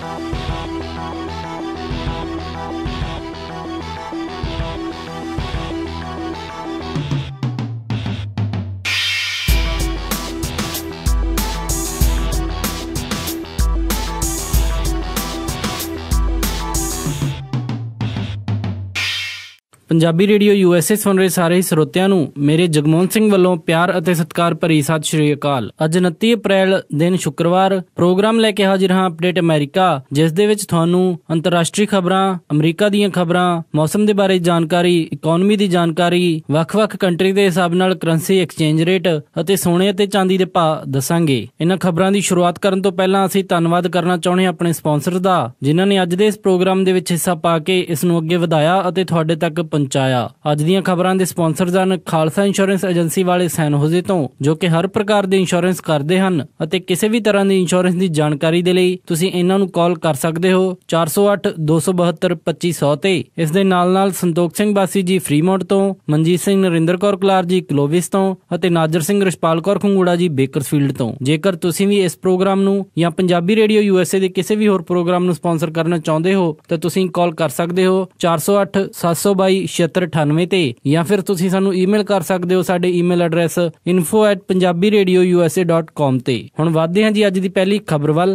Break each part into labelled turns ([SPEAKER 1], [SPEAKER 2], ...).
[SPEAKER 1] Bye. Punjabi radio USA ਸੁਣ ਰਹੇ ਸਾਰੇ ਸਰੋਤਿਆਂ ਨੂੰ ਮੇਰੇ ਜਗਮੋਹਨ ਸਿੰਘ ਵੱਲੋਂ ਪਿਆਰ ਅਤੇ ਸਤਿਕਾਰ ਭਰੀ ਸਤਿ ਸ਼੍ਰੀ ਅਕਾਲ ਅੱਜ 29 ਅਪ੍ਰੈਲ ਦਿਨ ਸ਼ੁੱਕਰਵਾਰ ਪ੍ਰੋਗਰਾਮ ਲੈ ਕੇ ਹਾਜ਼ਰ ਹਾਂ ਅਪਡੇਟ ਅਮਰੀਕਾ ਜਿਸ ਦੇ ਵਿੱਚ ਤੁਹਾਨੂੰ ਅੰਤਰਰਾਸ਼ਟਰੀ ਖਬਰਾਂ ਅਮਰੀਕਾ ਦੀਆਂ ਖਬਰਾਂ ਮੌਸਮ ਦੇ ਬਾਰੇ ਜਾਣਕਾਰੀ ਇਕਨੋਮੀ ਦੀ ਜਾਣਕਾਰੀ ਵੱਖ-ਵੱਖ ਕੰਟਰੀ ਦੇ ਹਿਸਾਬ ਨਾਲ ਕਰੰਸੀ ਐਕਸਚੇਂਜ ਰੇਟ ਅਤੇ ਸੋਨੇ ਅਤੇ ਚਾਂਦੀ ਦੇ ਭਾਅ ਦੱਸਾਂਗੇ ਇਹਨਾਂ ਖਬਰਾਂ ਦੀ ਸ਼ੁਰੂਆਤ ਕਰਨ ਤੋਂ ਪਹਿਲਾਂ ਅਸੀਂ ਧੰਨਵਾਦ ਕਰਨਾ ਚਾਹੁੰਦੇ ਹਾਂ ਆਪਣੇ ਸਪਾਂਸਰ ਦਾ ਜਿਨ੍ਹਾਂ ਨੇ ਅੱਜ ਦੇ ਇਸ ਪ੍ਰੋਗਰਾਮ ਦੇ ਵਿੱਚ ਹਿੱਸਾ ਪਾ ਕੇ ਇਸ ਨੂੰ ਅੱਗੇ ਵਧਾਇਆ ਅਤੇ ਤੁਹਾਡੇ ਤੱਕ ਪਹੁੰਚਾਇਆ ਅੱਜ ਦੀਆਂ ਖਬਰਾਂ ਦੇ ਸਪਾਂਸਰ ਹਨ ਖਾਲਸਾ ਇੰਸ਼ੋਰੈਂਸ ਏਜੰਸੀ ਵਾਲੇ ਸੈਨ ਹੋਜ਼ੇ ਤੋਂ ਜੋ ਕਿ ਹਰ ਪ੍ਰਕਾਰ ਦੇ ਇੰਸ਼ੋਰੈਂਸ ਕਰਦੇ ਹਨ ਅਤੇ ਕਿਸੇ ਵੀ ਤਰ੍ਹਾਂ ਦੀ ਇੰਸ਼ੋਰੈਂਸ ਦੀ ਜਾਣਕਾਰੀ ਦੇ ਲਈ ਤੁਸੀਂ ਇਹਨਾਂ ਨੂੰ ਕਾਲ ਕਰ ਸਕਦੇ ਹੋ 408 272 2500 ਤੇ ਇਸ ਦੇ ਨਾਲ ਨਾਲ ਸੰਤੋਖ ਸਿੰਘ ਬਾਸੀ ਜੀ ਫਰੀਮੌਂਟ ਤੋਂ ਮਨਜੀਤ ਸਿੰਘ ਨਰਿੰਦਰ ਕੌਰ ਕਲਾਰ ਜੀ ਕਲੋਵਿਸ ਤੋਂ ਅਤੇ ਨਾਜਰ ਸਿੰਘ ਰਸ਼ਪਾਲ ਕੌਰ ਖੰਗੂੜਾ ਜੀ ਬੇਕਰਸਫੀਲਡ ਤੋਂ ਜੇਕਰ ਤੁਸੀਂ ਵੀ ਇਸ ਪ੍ਰੋਗਰਾਮ ਨੂੰ ਜਾਂ ਪੰਜਾਬੀ ਰੇਡੀਓ ਯੂਐਸਏ ਦੇ ਕਿਸੇ ਵੀ ਹੋਰ ਪ੍ਰੋਗਰਾਮ ਨੂੰ ਸਪਾਂਸਰ ਕਰਨਾ ਚਾਹੁੰਦੇ ਹੋ ਤਾਂ ਤੁਸੀਂ ਕਾਲ ਕਰ ਸਕਦੇ ਹੋ 408 722 7698 ਤੇ ਜਾਂ ਫਿਰ ਤੁਸੀਂ ਸਾਨੂੰ ਈਮੇਲ ਕਰ ਸਕਦੇ ਹੋ ਸਾਡੇ ਈਮੇਲ ਐਡਰੈਸ info@punjabiradio.usa.com ਤੇ ਹੁਣ ਵਧਦੇ ਹਾਂ ਜੀ ਅੱਜ ਦੀ ਪਹਿਲੀ ਖਬਰ ਵੱਲ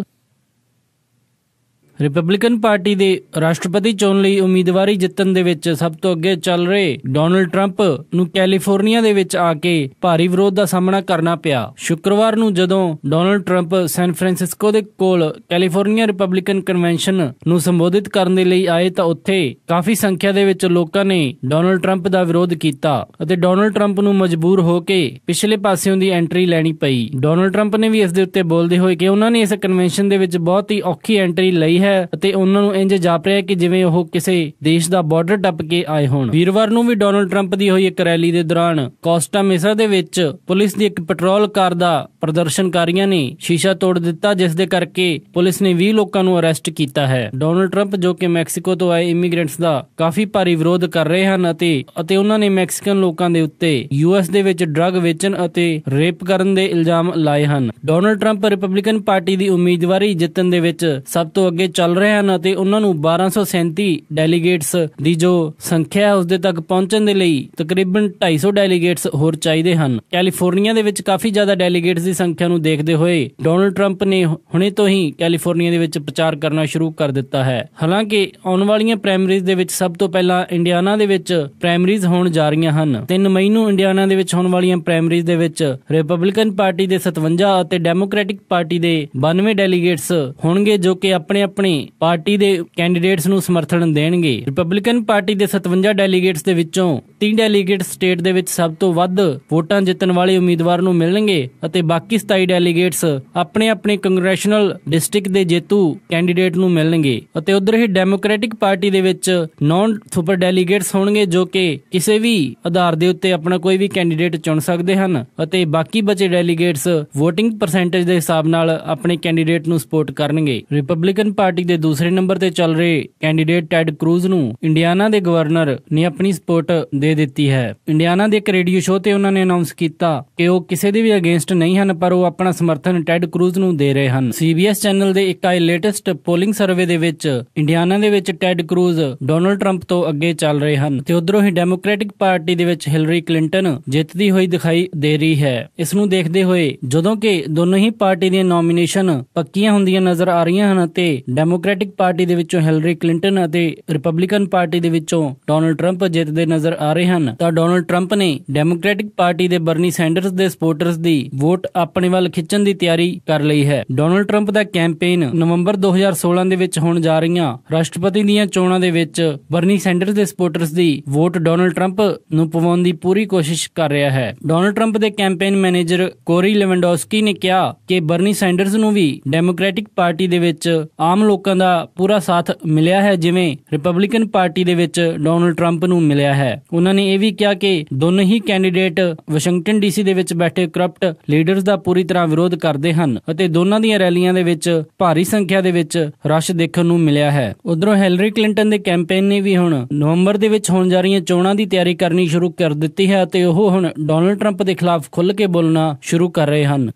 [SPEAKER 1] ਰਿਪਬਲਿਕਨ ਪਾਰਟੀ ਦੇ ਰਾਸ਼ਟਰਪਤੀ ਚੋਣ ਲਈ ਉਮੀਦਵਾਰੀ ਜਿੱਤਣ ਦੇ ਵਿੱਚ ਸਭ ਤੋਂ ਅੱਗੇ ਚੱਲ ਰਹੇ ਡੋਨਲਡ ਟਰੰਪ ਨੂੰ ਕੈਲੀਫੋਰਨੀਆ ਦੇ ਵਿੱਚ ਆ ਕੇ ਭਾਰੀ ਵਿਰੋਧ ਦਾ ਸਾਹਮਣਾ ਕਰਨਾ ਪਿਆ ਸ਼ੁੱਕਰਵਾਰ ਨੂੰ ਜਦੋਂ ਡੋਨਲਡ ਟਰੰਪ ਸੈਨ ਫ੍ਰਾਂਸਿਸਕੋ ਦੇ ਕੋਲ ਕੈਲੀਫੋਰਨੀਆ ਰਿਪਬਲਿਕਨ ਕਨਵੈਨਸ਼ਨ ਨੂੰ ਸੰਬੋਧਿਤ ਕਰਨ ਦੇ ਲਈ ਆਏ ਤਾਂ ਉੱਥੇ ਕਾਫੀ ਸੰਖਿਆ ਦੇ ਵਿੱਚ ਲੋਕਾਂ ਨੇ ਡੋਨਲਡ ਟਰੰਪ ਦਾ ਵਿਰੋਧ ਕੀਤਾ ਅਤੇ ਡੋਨਲਡ ਟਰੰਪ ਨੂੰ ਮਜਬੂਰ ਹੋ ਕੇ ਪਿਛਲੇ ਪਾਸਿਓਂ ਦੀ ਐਂਟਰੀ ਲੈਣੀ ਪਈ ਡੋਨਲਡ ਟਰੰਪ ਨੇ ਵੀ ਇਸ ਦੇ ਉੱਤੇ ਬੋਲਦੇ ਹੋਏ ਕਿ ਉਹਨਾਂ ਨੇ ਇਸ ਕਨਵੈਨਸ਼ਨ ਦੇ ਵਿੱਚ ਬਹੁਤ ਹੀ ਔਖੀ ਐਂਟਰੀ ਲਈ ਹੈ ਹੈ ਅਤੇ ਉਹਨਾਂ ਨੂੰ ਇੰਜ ਜਾਪ ਰਿਹਾ ਹੈ ਕਿ ਜਿਵੇਂ ਉਹ ਕਿਸੇ ਦੇਸ਼ ਦਾ ਬਾਰਡਰ ਟੱਪ ਕੇ ਆਏ ਹੋਣ ਵੀਰਵਾਰ ਨੂੰ ਵੀ ਡੋਨਲਡ ਟਰੰਪ ਦੀ ਹੋਈ ਇੱਕ ਰੈਲੀ ਦੇ ਦੌਰਾਨ ਕੋਸਟਾ ਮਿਸਰ ਦੇ ਵਿੱਚ ਪੁਲਿਸ ਦੀ ਇੱਕ ਪੈਟਰੋਲ ਕਾਰ ਦਾ ਪ੍ਰਦਰਸ਼ਨਕਾਰੀਆਂ ਨੇ ਸ਼ੀਸ਼ਾ ਤੋੜ ਦਿੱਤਾ ਜਿਸ ਦੇ ਕਰਕੇ ਪੁਲਿਸ ਨੇ 20 ਲੋਕਾਂ ਨੂੰ ਅਰੈਸਟ ਕੀਤਾ ਹੈ ਡੋਨਲਡ ਟਰੰਪ ਜੋ ਕਿ ਮੈਕਸੀਕੋ ਤੋਂ ਆਏ ਇਮੀਗ੍ਰੈਂਟਸ ਦਾ ਕਾਫੀ ਭਾਰੀ ਵਿਰੋਧ ਕਰ ਰਹੇ ਹਨ ਅਤੇ ਅਤੇ ਉਹਨਾਂ ਨੇ ਮੈਕਸੀਕਨ ਲੋਕਾਂ ਦੇ ਉੱਤੇ ਯੂਐਸ ਦੇ ਵਿੱਚ ਡਰੱਗ ਵੇਚਣ ਅਤੇ ਰੇਪ ਕਰਨ ਦੇ ਇਲਜ਼ਾਮ ਲਾਏ ਹਨ ਡੋਨਲਡ ਟਰੰਪ ਰਿਪਬਲਿਕਨ ਪਾਰਟੀ ਦੀ ਉਮੀਦਵਾਰੀ ਜਿੱਤਣ ਦੇ ਵਿੱਚ ਸਭ ਤੋਂ ਅੱਗੇ ਚੱਲ ਰਹੇ ਹਨ ਅਤੇ ਉਹਨਾਂ ਨੂੰ 1237 ਡੈਲੀਗੇਟਸ ਦੀ ਜੋ ਸੰਖਿਆ ਹੈ ਉਸ ਦੇ ਤੱਕ ਪਹੁੰਚਣ ਦੇ ਲਈ ਤਕਰੀਬਨ 250 ਡੈਲੀਗੇਟਸ ਹੋਰ ਚਾਹੀਦੇ ਹਨ ਕੈਲੀਫੋਰਨੀਆ ਦੇ ਵਿੱਚ ਕਾਫੀ ਜ਼ਿਆਦਾ ਡੈਲੀਗੇਟਸ ਦੀ ਸੰਖਿਆ ਨੂੰ ਦੇਖਦੇ ਹੋਏ ਡੋਨਲਡ ਟਰੰਪ ਨੇ ਹੁਣੇ ਤੋਂ ਹੀ ਕੈਲੀਫੋਰਨੀਆ ਦੇ ਵਿੱਚ ਪ੍ਰਚਾਰ ਕਰਨਾ ਸ਼ੁਰੂ ਕਰ ਦਿੱਤਾ ਹੈ ਹਾਲਾਂਕਿ ਆਉਣ ਵਾਲੀਆਂ ਪ੍ਰਾਇਮਰੀਜ਼ ਦੇ ਵਿੱਚ ਸਭ ਤੋਂ ਪਹਿਲਾਂ ਇੰਡੀਆਨਾ ਦੇ ਵਿੱਚ ਪ੍ਰਾਇਮਰੀਜ਼ ਹੋਣ ਜਾ ਰਹੀਆਂ ਹਨ 3 ਮਈ ਨੂੰ ਇੰਡੀਆਨਾ ਦੇ ਵਿੱਚ ਹੋਣ ਵਾਲੀਆਂ ਪ੍ਰਾਇਮਰੀਜ਼ ਦੇ ਵਿੱਚ ਰਿਪਬਲਿਕਨ ਪਾਰਟੀ ਦੇ 57 ਅਤੇ ਡੈਮੋਕ੍ਰੈਟਿਕ ਪਾਰਟੀ ਦੇ 92 ਡੈਲੀਗੇਟਸ ਹੋਣਗੇ ਜੋ ਕਿ ਆਪਣੇ ਆਪਣੇ ਆਪਣੀ ਪਾਰਟੀ ਦੇ ਕੈਂਡੀਡੇਟਸ ਨੂੰ ਸਮਰਥਨ ਦੇਣਗੇ ਰਿਪਬਲਿਕਨ ਪਾਰਟੀ ਦੇ 57 ਡੈਲੀਗੇਟਸ ਦੇ ਵਿੱਚੋਂ 3 ਡੈਲੀਗੇਟ ਸਟੇਟ ਦੇ ਵਿੱਚ ਸਭ ਤੋਂ ਵੱਧ ਵੋਟਾਂ ਜਿੱਤਣ ਵਾਲੇ ਉਮੀਦਵਾਰ ਨੂੰ ਮਿਲਣਗੇ ਅਤੇ ਬਾਕੀ 27 ਡੈਲੀਗੇਟਸ ਆਪਣੇ ਆਪਣੇ ਕੰਗਰੈਸ਼ਨਲ ਡਿਸਟ੍ਰਿਕਟ ਦੇ ਜੇਤੂ ਕੈਂਡੀਡੇਟ ਨੂੰ ਮਿਲਣਗੇ ਅਤੇ ਉਧਰ ਹੀ ਡੈਮੋਕ੍ਰੈਟਿਕ ਪਾਰਟੀ ਦੇ ਵਿੱਚ ਨੌਨ ਸੁਪਰ ਡੈਲੀਗੇਟਸ ਹੋਣਗੇ ਜੋ ਕਿ ਕਿਸੇ ਵੀ ਆਧਾਰ ਦੇ ਉੱਤੇ ਆਪਣਾ ਕੋਈ ਵੀ ਕੈਂਡੀਡੇਟ ਚੁਣ ਸਕਦੇ ਹਨ ਅਤੇ ਬਾਕੀ ਬਚੇ ਡੈਲੀਗੇਟਸ VOTING ਪਰਸੈਂਟੇਜ ਦੇ ਹਿਸਾਬ ਨਾਲ ਆਪਣੇ ਕੈਂਡੀਡੇਟ ਨੂੰ ਸਪੋਰਟ ਕਰਨਗੇ ਰਿਪਬਲਿਕਨ ਪਾਰਟੀ ਪਾਰਟੀ ਦੇ ਦੂਸਰੇ ਨੰਬਰ ਤੇ ਚੱਲ ਰਹੇ ਕੈਂਡੀਡੇਟ ਟੈਡ ਕਰੂਜ਼ ਨੂੰ ਇੰਡੀਆਨਾ ਦੇ ਗਵਰਨਰ ਨੇ ਆਪਣੀ ਸਪੋਰਟ ਦੇ ਦਿੱਤੀ ਹੈ ਇੰਡੀਆਨਾ ਦੇ ਇੱਕ ਰੇਡੀਓ ਸ਼ੋਅ ਤੇ ਉਹਨਾਂ ਨੇ ਅਨਾਉਂਸ ਕੀਤਾ ਕਿ ਉਹ ਕਿਸੇ ਦੇ ਵੀ ਅਗੇਂਸਟ ਨਹੀਂ ਹਨ ਪਰ ਉਹ ਆਪਣਾ ਸਮਰਥਨ ਟੈਡ ਕਰੂਜ਼ ਨੂੰ ਦੇ ਰਹੇ ਹਨ ਸੀਬੀਐਸ ਚੈਨਲ ਦੇ ਇੱਕ ਆਈ ਲੇਟੈਸਟ ਪੋਲਿੰਗ ਸਰਵੇ ਦੇ ਵਿੱਚ ਇੰਡੀਆਨਾ ਦੇ ਵਿੱਚ ਟੈਡ ਕਰੂਜ਼ ਡੋਨਲਡ ਟਰੰਪ ਤੋਂ ਅੱਗੇ ਚੱਲ ਰਹੇ ਹਨ ਤੇ ਉਧਰੋਂ ਹੀ ਡੈਮੋਕ੍ਰੈਟਿਕ ਪਾਰਟੀ ਦੇ ਵਿੱਚ ਹਿਲਰੀ ਕਲਿੰਟਨ ਜਿੱਤਦੀ ਹੋਈ ਦਿਖਾਈ ਦੇ ਰਹੀ ਹੈ ਇਸ ਨੂੰ ਦੇਖਦੇ ਹੋਏ ਜਦੋਂ ਕਿ ਦੋਨੋਂ ਹੀ ਪਾਰਟੀ ਦੀਆਂ ਨੋਮੀਨੇਸ਼ਨ ਪੱਕੀਆਂ ਹੁੰਦੀਆਂ ਨਜ਼ਰ ਆ ਰਹੀਆਂ ਹਨ ਤੇ ਡੈਮੋਕ੍ਰੈਟਿਕ ਪਾਰਟੀ ਦੇ ਵਿੱਚੋਂ ਹਿਲਰੀ ਕਲਿੰਟਨ ਅਤੇ ਰਿਪਬਲਿਕਨ ਪਾਰਟੀ ਦੇ ਵਿੱਚੋਂ ਡੋਨਲਡ ਟਰੰਪ ਜਿੱਤਦੇ ਨਜ਼ਰ ਆ ਰਹੇ ਹਨ ਤਾਂ ਡੋਨਲਡ ਟਰੰਪ ਨੇ ਡੈਮੋਕ੍ਰੈਟਿਕ ਪਾਰਟੀ ਦੇ ਬਰਨੀ ਸੈਂਡਰਸ ਦੇ ਸਪੋਰਟਰਸ ਦੀ ਵੋਟ ਆਪਣੇ ਵੱਲ ਖਿੱਚਣ ਦੀ ਤਿਆਰੀ ਕਰ ਲਈ ਹੈ ਡੋਨਲਡ ਟਰੰਪ ਦਾ ਕੈਂਪੇਨ ਨਵੰਬਰ 2016 ਦੇ ਵਿੱਚ ਹੋਣ ਜਾ ਰਹੀਆਂ ਰਾਸ਼ਟਰਪਤੀ ਦੀਆਂ ਚੋਣਾਂ ਦੇ ਵਿੱਚ ਬਰਨੀ ਸੈਂਡਰਸ ਦੇ ਸਪੋਰਟਰਸ ਦੀ ਵੋਟ ਡੋਨਲਡ ਟਰੰਪ ਨੂੰ ਪਵਾਉਣ ਦੀ ਪੂਰੀ ਕੋਸ਼ਿਸ਼ ਕਰ ਰਿਹਾ ਹੈ ਡੋਨਲਡ ਟਰੰਪ ਦੇ ਕੈਂਪੇਨ ਮੈਨੇਜਰ ਕੋਰੀ ਲੈਵੈਂਡੋਸਕੀ ਨੇ ਕਿਹਾ ਕਿ ਬਰਨੀ ਸੈਂਡਰਸ ਨੂੰ ਵੀ ਡੈਮੋਕ੍ਰੈਟਿਕ ਪਾਰਟੀ ਦੇ ਵਿੱਚ ਆਮ ਲੋਕਾਂ ਦਾ ਪੂਰਾ ਸਾਥ ਮਿਲਿਆ ਹੈ ਜਿਵੇਂ ਰਿਪਬਲਿਕਨ ਪਾਰਟੀ ਦੇ ਵਿੱਚ ਡੋਨਲਡ ਟਰੰਪ ਨੂੰ ਮਿਲਿਆ ਹੈ ਉਹਨਾਂ ਨੇ ਇਹ ਵੀ ਕਿਹਾ ਕਿ ਦੋਨੋਂ ਹੀ ਕੈਂਡੀਡੇਟ ਵਾਸ਼ਿੰਗਟਨ ਡੀਸੀ ਦੇ ਵਿੱਚ ਬੈਠੇ ਕਰਪਟ ਲੀਡਰਸ ਦਾ ਪੂਰੀ ਤਰ੍ਹਾਂ ਵਿਰੋਧ ਕਰਦੇ ਹਨ ਅਤੇ ਦੋਨਾਂ ਦੀਆਂ ਰੈਲੀਆਂ ਦੇ ਵਿੱਚ ਭਾਰੀ ਸੰਖਿਆ ਦੇ ਵਿੱਚ ਰਸ਼ ਦੇਖਣ ਨੂੰ ਮਿਲਿਆ ਹੈ ਉਧਰੋਂ ਹੈਲਰੀ ਕਲਿੰਟਨ ਦੇ ਕੈਂਪੇਨ ਨੇ ਵੀ ਹੁਣ ਨਵੰਬਰ ਦੇ ਵਿੱਚ ਹੋਣ ਜਾ ਰਹੀਆਂ ਚੋਣਾਂ ਦੀ ਤਿਆਰੀ ਕਰਨੀ ਸ਼ੁਰੂ ਕਰ ਦਿੱਤੀ ਹੈ ਅਤੇ ਉਹ ਹੁਣ ਡੋਨਲਡ ਟਰੰਪ ਦੇ ਖਿਲਾਫ ਖੁੱਲ੍ਹ ਕੇ ਬੋਲਣਾ ਸ਼ੁਰੂ ਕਰ ਰਹੇ ਹਨ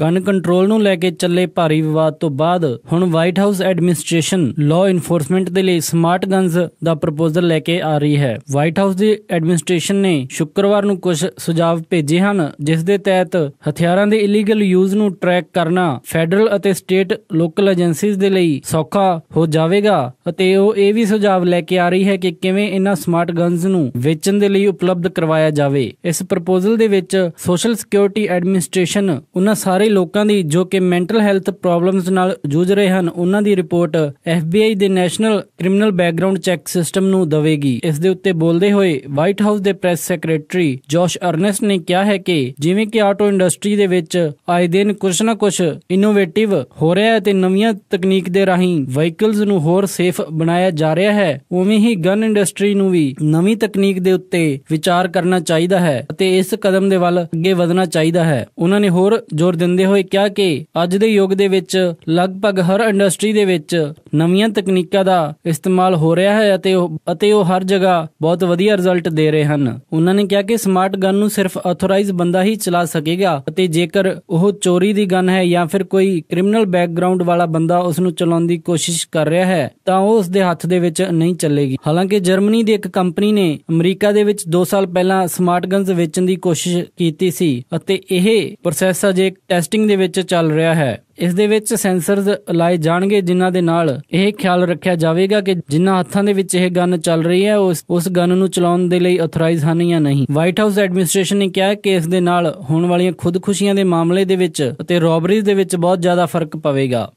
[SPEAKER 1] ਗਨ ਕੰਟਰੋਲ ਨੂੰ ਲੈ ਕੇ ਚੱਲੇ ਭਾਰੀ ਵਿਵਾਦ ਤੋਂ ਬਾਅਦ ਹੁਣ White House administration law enforcement ਦੇ ਲਈ ਸਮਾਰਟ ਗਨਸ ਦਾ ਪ੍ਰਪੋਜ਼ਲ ਲੈ ਕੇ ਆ ਰਹੀ ਹੈ ਵਾਈਟ ਹਾਊਸ ਦੀ ਐਡਮਿਨਿਸਟ੍ਰੇਸ਼ਨ ਨੇ ਸ਼ੁੱਕਰਵਾਰ ਨੂੰ ਕੁਝ ਸੁਝਾਅ ਭੇਜੇ ਹਨ ਜਿਸ ਦੇ ਤਹਿਤ ਹਥਿਆਰਾਂ ਦੇ ਇਲੀਗਲ ਯੂਜ਼ ਨੂੰ ਟਰੈਕ ਕਰਨਾ ਫੈਡਰਲ ਅਤੇ ਸਟੇਟ ਲੋਕਲ ਏਜੰਸੀਜ਼ ਦੇ ਲਈ ਸੌਖਾ ਹੋ ਜਾਵੇਗਾ ਅਤੇ ਉਹ ਇਹ ਵੀ ਸੁਝਾਅ ਲੈ ਕੇ ਆ ਰਹੀ ਹੈ ਕਿ ਕਿਵੇਂ ਇਹਨਾਂ ਸਮਾਰਟ ਗਨਸ ਨੂੰ ਵੇਚਣ ਦੇ ਲਈ ਉਪਲਬਧ ਕਰਵਾਇਆ ਜਾਵੇ ਇਸ ਪ੍ਰਪੋਜ਼ਲ ਦੇ ਵਿੱਚ ਸੋਸ਼ਲ ਸਿਕਿਉਰਿਟੀ ਐਡਮਿਨਿਸਟ੍ਰੇਸ਼ਨ ਉਹਨਾਂ ਸਾਰੇ ਲੋਕਾਂ ਦੀ ਜੋ ਕਿ ਮੈਂਟਲ ਹੈਲਥ ਪ੍ਰੋਬਲਮਸ ਨਾਲ ਜੂਝ ਰਹੇ ਹਨ ਉਹਨਾਂ ਦੀ ਰਿਪੋਰਟ ਐਫਬੀਆਈ ਦੇ national criminal background check system ਨੂੰ ਦਵੇਗੀ ਇਸ ਦੇ ਉੱਤੇ ਬੋਲਦੇ ਹੋਏ ਵਾਈਟ ਹਾਊਸ ਦੇ ਪ੍ਰੈਸ ਸੈਕਟਰੀ ਜੋਸ਼ ਅਰਨੈਸਟ ਨੇ ਕਿਹਾ ਹੈ ਕਿ ਜਿਵੇਂ ਕਿ ਆਟੋ ਇੰਡਸਟਰੀ ਦੇ ਵਿੱਚ ਆਏ ਦਿਨ ਕੁਝ ਨਾ ਕੁਝ ਇਨੋਵੇਟਿਵ ਹੋ ਰਿਹਾ ਹੈ ਤੇ ਨਵੀਆਂ ਤਕਨੀਕ ਦੇ ਰਾਹੀਂ ਵਹੀਕਲਸ ਨੂੰ ਹੋਰ ਸੇਫ ਬਣਾਇਆ ਜਾ ਰਿਹਾ ਹੈ ਉਵੇਂ ਹੀ ਗਨ ਇੰਡਸਟਰੀ ਨੂੰ ਵੀ ਨਵੀਂ ਤਕਨੀਕ ਦੇ ਉੱਤੇ ਵਿਚਾਰ ਕਰਨਾ ਚਾਹੀਦਾ ਹੈ ਅਤੇ ਇਸ ਕਦਮ ਦੇ ਵੱਲ ਅੱਗੇ ਵਧਣਾ ਚਾਹੀਦਾ ਹੈ ਉਹਨਾਂ ਨੇ ਹੋਰ ਜ਼ੋਰ ਦਿੰਦੇ ਹੋਏ ਕਿਹਾ ਕਿ ਅੱਜ ਦੇ ਯੁੱਗ ਦੇ ਵਿੱਚ ਲਗਭਗ ਹਰ ਇੰਡਸਟਰੀ ਦੇ ਵਿੱਚ ਨਵੀਆਂ ਤਕਨੀਕਾਂ ਦਾ ਇਸਤੇਮਾਲ ਹੋ ਰਿਹਾ ਹੈ ਅਤੇ ਉਹ ਅਤੇ ਉਹ ਹਰ ਜਗ੍ਹਾ ਬਹੁਤ ਵਧੀਆ ਰਿਜ਼ਲਟ ਦੇ ਰਹੇ ਹਨ ਉਹਨਾਂ ਨੇ ਕਿਹਾ ਕਿ ਸਮਾਰਟ ਗਨ ਨੂੰ ਸਿਰਫ ਆਥੋਰਾਈਜ਼ ਬੰਦਾ ਹੀ ਚਲਾ ਸਕੇਗਾ ਅਤੇ ਜੇਕਰ ਉਹ ਚੋਰੀ ਦੀ ਗਨ ਹੈ ਜਾਂ ਫਿਰ ਕੋਈ ਕ੍ਰਿਮੀਨਲ ਬੈਕਗ੍ਰਾਉਂਡ ਵਾਲਾ ਬੰਦਾ ਉਸ ਨੂੰ ਚਲਾਉਣ ਦੀ ਕੋਸ਼ਿਸ਼ ਕਰ ਰਿਹਾ ਹੈ ਤਾਂ ਉਹ ਉਸ ਦੇ ਹੱਥ ਦੇ ਵਿੱਚ ਨਹੀਂ ਚੱਲੇਗੀ ਹਾਲਾਂਕਿ ਜਰਮਨੀ ਦੀ ਇੱਕ ਕੰਪਨੀ ਨੇ ਅਮਰੀਕਾ ਦੇ ਵਿੱਚ 2 ਸਾਲ ਪਹਿਲਾਂ ਸਮਾਰਟ ਗਨਸ ਵੇਚਣ ਦੀ ਕੋਸ਼ਿਸ਼ ਕੀਤੀ ਸੀ ਅਤੇ ਇਹ ਪ੍ਰੋਸੈਸ ਅਜੇ ਟੈਸਟਿੰਗ ਦੇ ਵਿੱਚ ਚੱਲ ਰਿਹਾ ਹੈ ਇਸ ਦੇ ਵਿੱਚ ਸੈਂਸਰਸ ਲਾਏ ਜਾਣਗੇ ਜਿਨ੍ਹਾਂ ਦੇ ਨਾਲ ਇਹ ਖਿਆਲ ਰੱਖਿਆ ਜਾਵੇਗਾ ਕਿ ਜਿਨ੍ਹਾਂ ਹੱਥਾਂ ਦੇ ਵਿੱਚ ਇਹ ਗਨ ਚੱਲ ਰਹੀ ਹੈ ਉਸ ਉਸ ਗਨ ਨੂੰ ਚਲਾਉਣ ਦੇ ਲਈ ਅਥੋਰਾਈਜ਼ ਹਨ ਜਾਂ ਨਹੀਂ ਵਾਈਟ ਹਾਊਸ ਐਡਮਿਨਿਸਟ੍ਰੇਸ਼ਨ ਨੇ ਕਿਹਾ ਕਿ ਇਸ ਦੇ ਨਾਲ ਹੋਣ ਵਾਲੀਆਂ ਖੁਦਕੁਸ਼ੀਆਂ ਦੇ ਮਾਮਲੇ ਦੇ ਵਿੱਚ ਅਤੇ ਰੌਬਰੀਜ਼ ਦੇ ਵਿੱਚ ਬਹੁਤ ਜ਼ਿਆਦਾ ਫਰਕ ਪਵੇਗਾ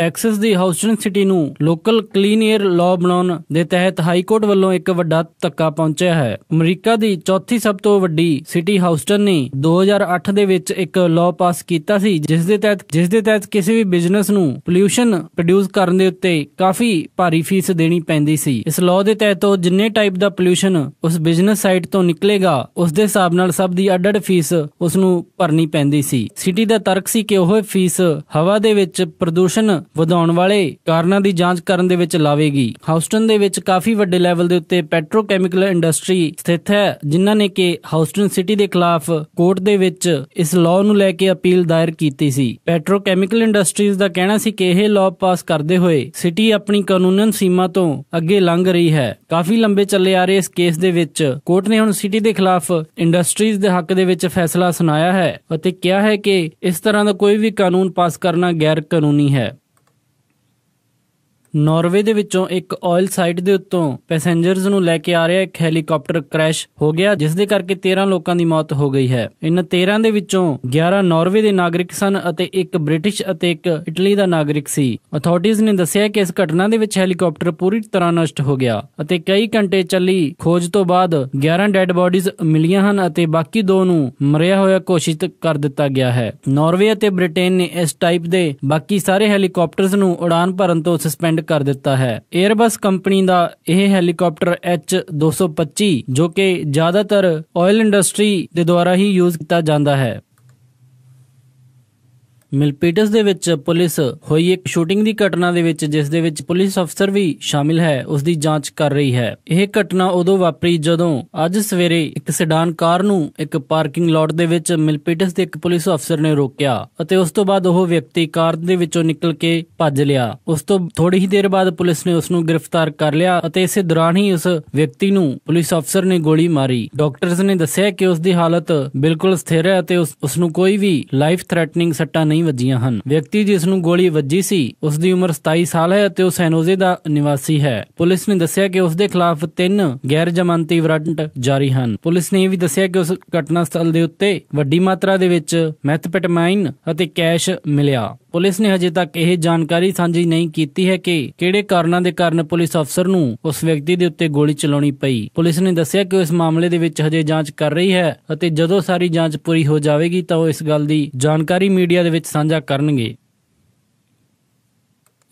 [SPEAKER 1] ਐਕਸੈਸ ਦੀ ਹਾਊਸਟਨ ਸਿਟੀ ਨੂੰ ਲੋਕਲ ਕਲੀਨ 에ਅਰ ਲਾਅ ਬਣਾਉਣ ਦੇ ਤਹਿਤ ਹਾਈ ਕੋਰਟ ਵੱਲੋਂ ਇੱਕ ਵੱਡਾ ਤੱਕਾ ਪਹੁੰਚਿਆ ਹੈ ਅਮਰੀਕਾ ਦੀ ਚੌਥੀ ਸਭ ਤੋਂ ਵੱਡੀ ਸਿਟੀ ਹਾਊਸਟਨ ਨੇ 2008 ਦੇ ਵਿੱਚ ਇੱਕ ਲਾਅ ਪਾਸ ਕੀਤਾ ਸੀ ਜਿਸ ਦੇ ਤਹਿਤ ਜਿਸ ਦੇ ਤਹਿਤ ਕਿਸੇ ਵੀ ਬਿਜ਼ਨਸ ਨੂੰ ਪੋਲੂਸ਼ਨ ਪ੍ਰੋਡਿਊਸ ਕਰਨ ਦੇ ਉੱਤੇ ਕਾਫੀ ਭਾਰੀ ਫੀਸ ਦੇਣੀ ਪੈਂਦੀ ਸੀ ਇਸ ਲਾਅ ਦੇ ਤਹਿਤ ਉਹ ਜਿੰਨੇ ਟਾਈਪ ਦਾ ਪੋਲੂਸ਼ਨ ਉਸ ਬਿਜ਼ਨਸ ਸਾਈਟ ਤੋਂ ਨਿਕਲੇਗਾ ਉਸ ਦੇ ਹਿਸਾਬ ਨਾਲ ਸਭ ਦੀ ਅੱਡ-ਅੱਡ ਫੀਸ ਉਸ ਨੂੰ ਭਰਨੀ ਪੈਂਦੀ ਸੀ ਸਿਟੀ ਦਾ ਤਰਕ ਸੀ ਕਿ ਉਹ ਫੀਸ ਹਵਾ ਦੇ ਵਿੱਚ ਪ੍ਰਦੂਸ਼ਣ ਵਧਾਉਣ ਵਾਲੇ ਕਾਰਨਾਂ ਦੀ ਜਾਂਚ ਕਰਨ ਦੇ ਵਿੱਚ ਲਾਵੇਗੀ ਹਾਊਸਟਨ ਦੇ ਵਿੱਚ ਕਾਫੀ ਵੱਡੇ ਲੈਵਲ ਦੇ ਉੱਤੇ ਪੈਟਰੋਕੈਮੀਕਲ ਇੰਡਸਟਰੀ ਸਥਿਤ ਹੈ ਜਿਨ੍ਹਾਂ ਨੇ ਕਿ ਹਾਊਸਟਨ ਸਿਟੀ ਦੇ ਖਿਲਾਫ ਕੋਰਟ ਦੇ ਵਿੱਚ ਇਸ ਲਾਅ ਨੂੰ ਲੈ ਕੇ ਅਪੀਲ ਦਾਇਰ ਕੀਤੀ ਸੀ ਪੈਟਰੋਕੈਮੀਕਲ ਇੰਡਸਟਰੀਜ਼ ਦਾ ਕਹਿਣਾ ਸੀ ਕਿ ਇਹ ਲਾਅ ਪਾਸ ਕਰਦੇ ਹੋਏ ਸਿਟੀ ਆਪਣੀ ਕਾਨੂੰਨਨ ਸੀਮਾ ਤੋਂ ਅੱਗੇ ਲੰਘ ਰਹੀ ਹੈ ਕਾਫੀ ਲੰਬੇ ਚੱਲੇ ਆ ਰਹੇ ਇਸ ਕੇਸ ਦੇ ਵਿੱਚ ਕੋਰਟ ਨੇ ਹੁਣ ਸਿਟੀ ਦੇ ਖਿਲਾਫ ਇੰਡਸਟਰੀਜ਼ ਦੇ ਹੱਕ ਦੇ ਵਿੱਚ ਫੈਸਲਾ ਸੁਣਾਇਆ ਹੈ ਅਤੇ ਕਿਹਾ ਹੈ ਕਿ ਇਸ ਤਰ੍ਹਾਂ ਦਾ ਕੋਈ ਵੀ ਕਾਨੂੰਨ ਪਾਸ ਕਰਨਾ ਗੈਰ ਕਾਨੂੰਨੀ ਹੈ ਨਾਰਵੇ ਦੇ ਵਿੱਚੋਂ ਇੱਕ ਆਇਲ ਸਾਈਟ ਦੇ ਉੱਤੋਂ ਪੈਸੇਂਜਰਸ ਨੂੰ ਲੈ ਕੇ ਆ ਰਿਹਾ ਇੱਕ ਹੈਲੀਕਾਪਟਰ ਕ੍ਰੈਸ਼ ਹੋ ਗਿਆ ਜਿਸ ਦੇ ਕਰਕੇ 13 ਲੋਕਾਂ ਦੀ ਮੌਤ ਹੋ ਗਈ ਹੈ ਇਨ 13 ਦੇ ਵਿੱਚੋਂ 11 ਨਾਰਵੇ ਦੇ ਨਾਗਰਿਕ ਸਨ ਅਤੇ ਇੱਕ ਬ੍ਰਿਟਿਸ਼ ਅਤੇ ਇੱਕ ਇਟਲੀ ਦਾ ਨਾਗਰਿਕ ਸੀ ਅਥਾਰਟੀਜ਼ ਨੇ ਦੱਸਿਆ ਕਿ ਇਸ ਘਟਨਾ ਦੇ ਵਿੱਚ ਹੈਲੀਕਾਪਟਰ ਪੂਰੀ ਤਰ੍ਹਾਂ ਨਸ਼ਟ ਹੋ ਗਿਆ ਅਤੇ ਕਈ ਘੰਟੇ ਚੱਲੀ ਖੋਜ ਤੋਂ ਬਾਅਦ 11 ਡੈੱਡ ਬਾਡੀਜ਼ ਮਿਲੀਆਂ ਹਨ ਅਤੇ ਬਾਕੀ ਦੋ ਨੂੰ ਮਰਿਆ ਹੋਇਆ ਘੋਸ਼ਿਤ ਕਰ ਦਿੱਤਾ ਗਿਆ ਹੈ ਨਾਰਵੇ ਅਤੇ ਬ੍ਰਿਟੇਨ ਨੇ ਇਸ ਟਾਈਪ ਦੇ ਬਾਕੀ ਸਾਰੇ ਹੈਲੀਕਾਪਟਰਸ ਨੂੰ ਉਡਾਨ ਭਰਨ ਤੋਂ ਸਸਪੈਂਡ ਕਰ ਦਿੱਤਾ ਹੈ 에ਅਰਬਸ ਕੰਪਨੀ ਦਾ ਇਹ ਹੈਲੀਕਾਪਟਰ H225 ਜੋ ਕਿ ਜ਼ਿਆਦਾਤਰ ਆਇਲ ਇੰਡਸਟਰੀ ਦੇ ਦੁਆਰਾ ਹੀ ਯੂਜ਼ ਕੀਤਾ ਜਾਂਦਾ ਹੈ ਮਿਲਪੀਟਸ ਦੇ ਵਿੱਚ ਪੁਲਿਸ ਹੋਈ ਇੱਕ ਸ਼ੂਟਿੰਗ ਦੀ ਘਟਨਾ ਦੇ ਵਿੱਚ ਜਿਸ ਦੇ ਵਿੱਚ ਪੁਲਿਸ ਅਫਸਰ ਵੀ ਸ਼ਾਮਿਲ ਹੈ ਉਸ ਦੀ ਜਾਂਚ ਕਰ ਰਹੀ ਹੈ ਇਹ ਘਟਨਾ ਉਦੋਂ ਵਾਪਰੀ ਜਦੋਂ ਅੱਜ ਸਵੇਰੇ ਇੱਕ ਸਿਡਾਨ ਕਾਰ ਨੂੰ ਇੱਕ ਪਾਰਕਿੰਗ ਲੋਟ ਦੇ ਵਿੱਚ ਮਿਲਪੀਟਸ ਦੇ ਇੱਕ ਪੁਲਿਸ ਅਫਸਰ ਨੇ ਰੋਕਿਆ ਅਤੇ ਉਸ ਤੋਂ ਬਾਅਦ ਉਹ ਵਿਅਕਤੀ ਕਾਰ ਦੇ ਵਿੱਚੋਂ ਨਿਕਲ ਕੇ ਭੱਜ ਲਿਆ ਉਸ ਤੋਂ ਥੋੜੀ ਹੀ ਦੇਰ ਬਾਅਦ ਪੁਲਿਸ ਨੇ ਉਸ ਨੂੰ ਗ੍ਰਿਫਤਾਰ ਕਰ ਲਿਆ ਅਤੇ ਇਸੇ ਦੌਰਾਨ ਹੀ ਉਸ ਵਿਅਕਤੀ ਨੂੰ ਪੁਲਿਸ ਅਫਸਰ ਨੇ ਗੋਲੀ ਮਾਰੀ ਡਾਕਟਰਸ ਨੇ ਦੱਸਿਆ ਕਿ ਉਸ ਦੀ ਹਾਲਤ ਬਿਲਕੁਲ ਸਥਿਰ ਹੈ ਅਤੇ ਉਸ ਨੂੰ ਕੋਈ ਵੀ ਲਾਈਫ ਥ੍ਰੈਟਨਿੰਗ ਸੱਟਾਂ ਨਹੀਂ ਨਹੀਂ ਵੱਜੀਆਂ ਹਨ ਵਿਅਕਤੀ ਜਿਸ ਨੂੰ ਗੋਲੀ ਵੱਜੀ ਸੀ ਉਸ ਦੀ ਉਮਰ 27 ਸਾਲ ਹੈ ਅਤੇ ਉਹ ਸੈਨੋਜ਼ੇ ਦਾ ਨਿਵਾਸੀ ਹੈ ਪੁਲਿਸ ਨੇ ਦੱਸਿਆ ਕਿ ਉਸ ਦੇ ਖਿਲਾਫ ਤਿੰਨ ਗੈਰ ਜ਼ਮਾਨਤੀ ਵਾਰੰਟ ਜਾਰੀ ਹਨ ਪੁਲਿਸ ਨੇ ਇਹ ਵੀ ਦੱਸਿਆ ਕਿ ਉਸ ਘਟਨਾ ਸਥਲ ਦੇ ਉੱਤੇ ਵੱਡੀ ਮਾਤਰਾ ਦੇ ਵਿੱਚ ਮੈਥਪੈਟਾਮਾਈਨ ਅਤੇ ਕੈਸ਼ ਮਿਲਿਆ ਪੁਲਿਸ ਨੇ ਹਜੇ ਤੱਕ ਇਹ ਜਾਣਕਾਰੀ ਸਾਂਝੀ ਨਹੀਂ ਕੀਤੀ ਹੈ ਕਿ ਕਿਹੜੇ ਕਾਰਨਾਂ ਦੇ ਕਾਰਨ ਪੁਲਿਸ ਅਫਸਰ ਨੂੰ ਉਸ ਵਿਅਕਤੀ ਦੇ ਉੱਤੇ ਗੋਲੀ ਚਲਾਉਣੀ ਪਈ ਪੁਲਿਸ ਨੇ ਦੱਸਿਆ ਕਿ ਇਸ ਮਾਮਲੇ ਦੇ ਵਿੱਚ ਹਜੇ ਜਾਂਚ ਕਰ ਰਹੀ ਹੈ ਅਤੇ ਜਦੋਂ ਸਾਰੀ ਜਾਂਚ ਪੂਰੀ ਹੋ ਜਾਵੇਗੀ ਤਾਂ ਉਹ ਇਸ ਗੱਲ ਦੀ ਜਾਣਕਾਰੀ ਮੀਡੀਆ ਦੇ ਵਿੱਚ ਸਾਂਝਾ ਕਰਨਗੇ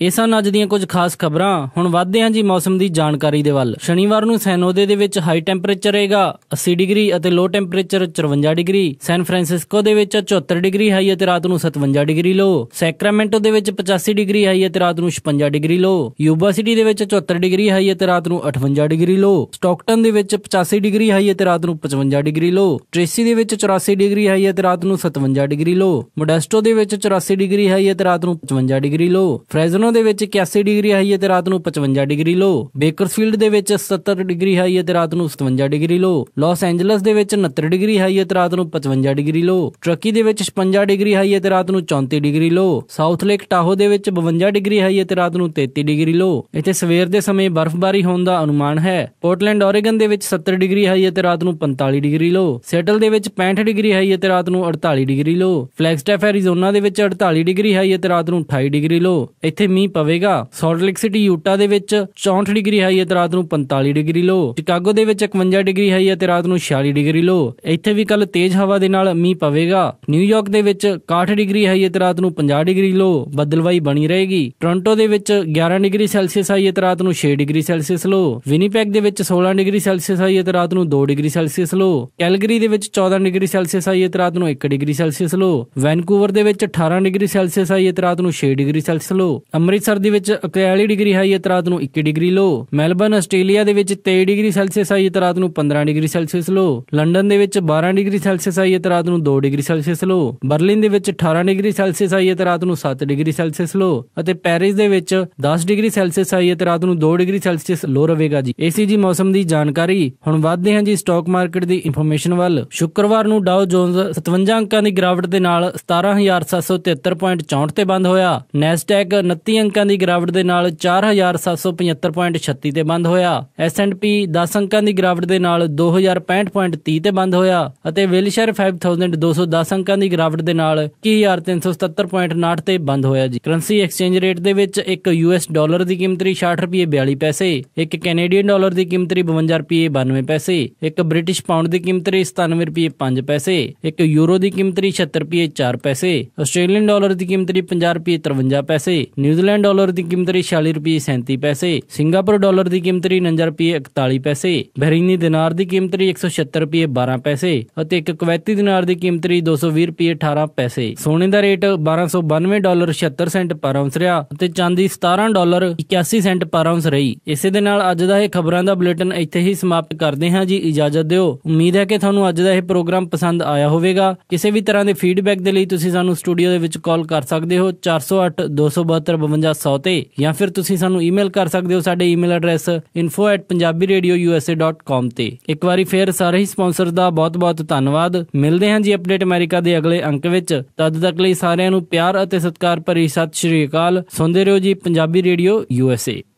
[SPEAKER 1] ਇਹ ਸਨ ਅੱਜ ਦੀਆਂ ਕੁਝ ਖਾਸ ਖਬਰਾਂ ਹੁਣ ਵਧਦੇ ਹਾਂ ਜੀ ਮੌਸਮ ਦੀ ਜਾਣਕਾਰੀ ਦੇ ਵੱਲ ਸ਼ਨੀਵਾਰ ਨੂੰ ਸੈਨੋਦੇ ਦੇ ਵਿੱਚ ਹਾਈ ਟੈਂਪਰੇਚਰ ਰਹੇਗਾ 80 ਡਿਗਰੀ ਅਤੇ low temperature 54 degree San Francisco ਦੇ ਵਿੱਚ 74 ਡਿਗਰੀ ਹਾਈ ਅਤੇ ਰਾਤ ਨੂੰ 57 ਡਿਗਰੀ ਲੋ ਸੈਕਰਾਮੈਂਟੋ ਦੇ ਵਿੱਚ 85 ਡਿਗਰੀ ਹਾਈ ਅਤੇ ਰਾਤ ਨੂੰ 56 ਡਿਗਰੀ ਲੋ ਯੂਬਾ ਸਿਟੀ ਦੇ ਵਿੱਚ 74 ਡਿਗਰੀ ਹਾਈ ਅਤੇ ਰਾਤ ਨੂੰ 58 ਡਿਗਰੀ ਲੋ ਸਟਾਕਟਨ ਦੇ ਵਿੱਚ 85 ਡਿਗਰੀ ਹਾਈ ਅਤੇ ਰਾਤ ਨੂੰ 55 ਡਿਗਰੀ ਲੋ ਟ੍ਰੇਸੀ ਦੇ ਵਿੱਚ 84 ਡਿਗਰੀ ਹਾਈ ਅਤੇ ਰਾਤ ਨੂੰ 57 ਡਿਗਰੀ ਲੋ ਮੋਡੈਸਟੋ ਦੇ ਵਿੱਚ 84 ਡਿਗਰੀ ਹਾਈ ਅਤੇ ਰਾਤ ਨੂੰ 55 ਡਿਗਰੀ ਲੋ ਫ੍ਰੈਜ਼ਨੋ ਲਖਨਊ ਦੇ ਵਿੱਚ 81 ਡਿਗਰੀ ਹਾਈ ਹੈ ਤੇ ਰਾਤ ਨੂੰ 55 ਡਿਗਰੀ ਲੋ ਬੇਕਰਸਫੀਲਡ ਦੇ ਵਿੱਚ 70 ਡਿਗਰੀ ਹਾਈ ਹੈ ਤੇ ਰਾਤ ਨੂੰ 57 ਡਿਗਰੀ ਲੋ ਲਾਸ ਐਂਜਲਸ ਦੇ ਵਿੱਚ 69 ਡਿਗਰੀ ਹਾਈ ਹੈ ਤੇ ਰਾਤ ਨੂੰ 55 ਡਿਗਰੀ ਲੋ ਟਰਕੀ ਦੇ ਵਿੱਚ 56 ਡਿਗਰੀ ਹਾਈ ਹੈ ਤੇ ਰਾਤ ਨੂੰ 34 degree low South Lake Tahoe ਦੇ ਵਿੱਚ 52 ਡਿਗਰੀ ਹਾਈ ਹੈ ਤੇ ਰਾਤ ਨੂੰ 33 ਡਿਗਰੀ ਲੋ ਇੱਥੇ ਸਵੇਰ ਦੇ ਸਮੇਂ ਬਰਫ਼ਬਾਰੀ ਹੋਣ ਦਾ ਅਨੁਮਾਨ ਹੈ ਪੋਰਟਲੈਂਡ ਓਰੇਗਨ ਦੇ ਵਿੱਚ 70 ਡਿਗਰੀ ਹਾਈ ਹੈ ਤੇ ਰਾਤ ਨੂੰ 45 ਡਿਗਰੀ ਲੋ ਸੈਟਲ ਦੇ ਵਿੱਚ 65 ਡਿਗਰੀ ਹਾਈ ਹੈ ਤੇ ਰਾਤ ਨੂੰ 48 ਡਿਗਰੀ ਲੋ ਫਲੈਗਸਟਾਫ ਐਰੀਜ਼ੋਨਾ ਦੇ ਵਿੱਚ 48 ਡਿਗਰੀ ਹਾਈ ਹੈ ਤੇ ਰਾਤ ਨੂੰ 28 ਡਿਗਰੀ ਲੋ ਇੱਥੇ ਮੀਂਹ ਪਵੇਗਾ ਸੌਲਟ ਲੇਕ ਸਿਟੀ ਯੂਟਾ ਦੇ ਵਿੱਚ 64 ਡਿਗਰੀ ਹਾਈ ਅਤੇ ਰਾਤ ਨੂੰ 45 ਡਿਗਰੀ ਲੋ ਚਿਕਾਗੋ ਦੇ ਵਿੱਚ 51 ਡਿਗਰੀ ਹਾਈ ਅਤੇ ਰਾਤ ਨੂੰ 46 ਡਿਗਰੀ ਲੋ ਇੱਥੇ ਵੀ ਕੱਲ ਤੇਜ਼ ਹਵਾ ਦੇ ਨਾਲ ਮੀਂਹ ਪਵੇਗਾ ਨਿਊਯਾਰਕ ਦੇ ਵਿੱਚ 61 ਡਿਗਰੀ ਹਾਈ ਅਤੇ ਰਾਤ ਨੂੰ 50 ਡਿਗਰੀ ਲੋ ਬੱਦਲਵਾਈ ਬਣੀ ਰਹੇਗੀ ਟੋਰਾਂਟੋ ਦੇ ਵਿੱਚ 11 ਡਿਗਰੀ ਸੈਲਸੀਅਸ ਹਾਈ ਅਤੇ ਰਾਤ ਨੂੰ 6 ਡਿਗਰੀ ਸੈਲਸੀਅਸ ਲੋ ਵਿਨੀਪੈਗ ਦੇ ਵਿੱਚ 16 ਡਿਗਰੀ ਸੈਲਸੀਅਸ ਹਾਈ ਅਤੇ ਰਾਤ ਨੂੰ 2 ਡਿਗਰੀ ਸੈਲਸੀਅਸ ਲੋ ਕੈਲਗਰੀ ਦੇ ਵਿੱਚ 14 ਡਿਗਰੀ ਸੈਲਸੀਅਸ ਹਾਈ ਅਤੇ ਰਾਤ ਨੂੰ 1 ਡਿਗਰੀ ਸੈਲਸੀਅਸ ਲੋ ਵੈਨਕੂਵਰ ਦੇ ਵਿੱਚ 18 ਡਿਗਰੀ ਸੈਲਸੀਅਸ ਹਾਈ ਅਤੇ ਰਾਤ ਨੂੰ 6 ਡਿਗਰੀ ਸੈਲਸੀਅਸ ਲੋ ਅੰਮ੍ਰਿਤਸਰ ਦੇ ਵਿੱਚ 41 ਡਿਗਰੀ ਹਾਈ ਇਤਰਾਤ ਨੂੰ 21 ਡਿਗਰੀ ਲੋ ਮੈਲਬਨ ਆਸਟ੍ਰੇਲੀਆ ਦੇ ਵਿੱਚ 23 ਡਿਗਰੀ ਸੈਲਸੀਅਸ ਹਾਈ ਇਤਰਾਤ ਨੂੰ 15 ਡਿਗਰੀ ਸੈਲਸੀਅਸ ਲੋ ਲੰਡਨ ਦੇ ਵਿੱਚ 12 ਡਿਗਰੀ ਸੈਲਸੀਅਸ ਹਾਈ ਇਤਰਾਤ ਨੂੰ 2 ਡਿਗਰੀ ਸੈਲਸੀਅਸ ਲੋ ਬਰਲਿਨ ਦੇ ਵਿੱਚ 18 ਡਿਗਰੀ ਸੈਲਸੀਅਸ ਹਾਈ ਇਤਰਾਤ ਨੂੰ 7 ਡਿਗਰੀ ਸੈਲਸੀਅਸ ਲੋ ਅਤੇ ਪੈਰਿਸ ਦੇ ਵਿੱਚ 10 ਡਿਗਰੀ ਸੈਲਸੀਅਸ ਹਾਈ ਇਤਰਾਤ ਨੂੰ 2 ਡਿਗਰੀ ਸੈਲਸੀਅਸ ਲੋ ਰਹੇਗਾ ਜੀ ਏਸੀ ਜੀ ਮੌਸਮ ਦੀ ਜਾਣਕਾਰੀ ਹੁਣ ਵਧਦੇ ਹਾਂ ਜੀ ਸਟਾਕ ਮਾਰਕੀਟ ਦੀ ਇਨਫੋਰਮੇਸ਼ਨ ਵੱਲ ਸ਼ੁੱਕਰਵਾਰ ਨੂੰ ਡਾਓ ਜੋਨਸ 57 ਅੰਕਾਂ ਦੀ ਗਿਰਾਵਟ ਦੇ ਨਾਲ 17773.64 ਤੇ ਬੰਦ ਹੋਇਆ ਨੈਸਟੈਕ 29 ਆਖਰੀ ਅੰਕਾਂ ਦੀ ਗਿਰਾਵਟ ਦੇ ਨਾਲ 4775.36 ਤੇ ਬੰਦ ਹੋਇਆ S&P 10 ਅੰਕਾਂ ਦੀ ਗਿਰਾਵਟ ਦੇ ਨਾਲ 2065.30 ਤੇ ਬੰਦ ਹੋਇਆ ਅਤੇ ਵਿਲਸ਼ਰ 5210 ਅੰਕਾਂ ਦੀ ਗਿਰਾਵਟ ਦੇ ਨਾਲ 21377.59 ਤੇ ਬੰਦ ਹੋਇਆ ਜੀ ਕਰੰਸੀ ਐਕਸਚੇਂਜ ਰੇਟ ਦੇ ਵਿੱਚ ਇੱਕ ਯੂਐਸ ਡਾਲਰ ਦੀ ਕੀਮਤ 68 ਰੁਪਏ 42 ਪੈਸੇ ਇੱਕ ਕੈਨੇਡੀਅਨ ਡਾਲਰ ਦੀ ਕੀਮਤ 52 ਰੁਪਏ 92 ਪੈਸੇ ਇੱਕ ਬ੍ਰਿਟਿਸ਼ ਪਾਉਂਡ ਦੀ ਕੀਮਤ 97 ਰੁਪਏ 5 ਪੈਸੇ ਇੱਕ ਯੂਰੋ ਦੀ ਕੀਮਤ 76 ਰੁਪਏ 4 ਪੈਸੇ ਆਸਟ੍ਰੇਲੀਅਨ ਡਾਲਰ ਦੀ ਕੀਮਤ 50 ਰੁਪਏ 53 ਪੈਸੇ ਨਿਊਜ਼ੀਲੈਂਡ ਨਿਊਜ਼ੀਲੈਂਡ ਡਾਲਰ ਦੀ ਕੀਮਤ ਰਹੀ 46 ਰੁਪਏ 37 ਪੈਸੇ ਸਿੰਗਾਪੁਰ ਡਾਲਰ ਦੀ ਕੀਮਤ ਰਹੀ 49 ਰੁਪਏ 41 ਪੈਸੇ ਬਹਿਰੀਨੀ ਦਿਨਾਰ ਦੀ ਕੀਮਤ ਰਹੀ 176 ਰੁਪਏ 12 ਪੈਸੇ ਅਤੇ ਇੱਕ ਕੁਵੈਤੀ ਦਿਨਾਰ ਦੀ ਕੀਮਤ ਰਹੀ 220 ਰੁਪਏ 18 ਪੈਸੇ ਸੋਨੇ ਦਾ rate 1292 dollar 76 cent per ounce ਰਿਹਾ ਅਤੇ ਚਾਂਦੀ 17 ਡਾਲਰ 81 ਸੈਂਟ ਪਰ ਔਂਸ ਰਹੀ ਇਸੇ ਦੇ ਨਾਲ ਅੱਜ ਦਾ ਇਹ ਖਬਰਾਂ ਦਾ ਬੁਲੇਟਿਨ ਇੱਥੇ ਹੀ ਸਮਾਪਤ ਕਰਦੇ ਹਾਂ ਜੀ ਇਜਾਜ਼ਤ ਦਿਓ ਉਮੀਦ ਹੈ ਕਿ ਤੁਹਾਨੂੰ ਅੱਜ ਦਾ ਇਹ ਪ੍ਰੋਗਰਾਮ ਪਸੰਦ ਆਇਆ ਹੋਵੇਗਾ ਕਿਸੇ ਵੀ ਤਰ੍ਹਾਂ ਦੇ ਫੀਡਬੈਕ ਦੇ ਲਈ ਤੁਸੀਂ ਸਾਨੂੰ ਸਟੂਡੀਓ ਦੇ ਵਿੱਚ ਕਾਲ ਕਰ ਸਕਦੇ ਹੋ 408 272 5500 ਤੇ ਜਾਂ ਫਿਰ ਤੁਸੀਂ ਸਾਨੂੰ ਈਮੇਲ ਕਰ ਸਕਦੇ ਹੋ ਸਾਡੇ ਈਮੇਲ ਐਡਰੈਸ info@punjabiradio.usa.com ਤੇ ਇੱਕ ਵਾਰੀ ਫੇਰ ਸਾਰੇ ਹੀ ਸਪਾਂਸਰਸ ਦਾ ਬਹੁਤ-ਬਹੁਤ ਧੰਨਵਾਦ ਮਿਲਦੇ ਹਾਂ ਜੀ ਅਪਡੇਟ ਅਮਰੀਕਾ ਦੇ ਅਗਲੇ ਅੰਕ ਵਿੱਚ ਤਦ ਤੱਕ ਲਈ ਸਾਰਿਆਂ ਨੂੰ ਪਿਆਰ ਅਤੇ ਸਤਿਕਾਰ ਭਰੀ ਸਤਿ ਸ਼੍ਰੀ ਅਕਾਲ ਸੁਣਦੇ ਰਹੋ ਜੀ ਪੰਜਾਬੀ ਰੇਡੀਓ ਏ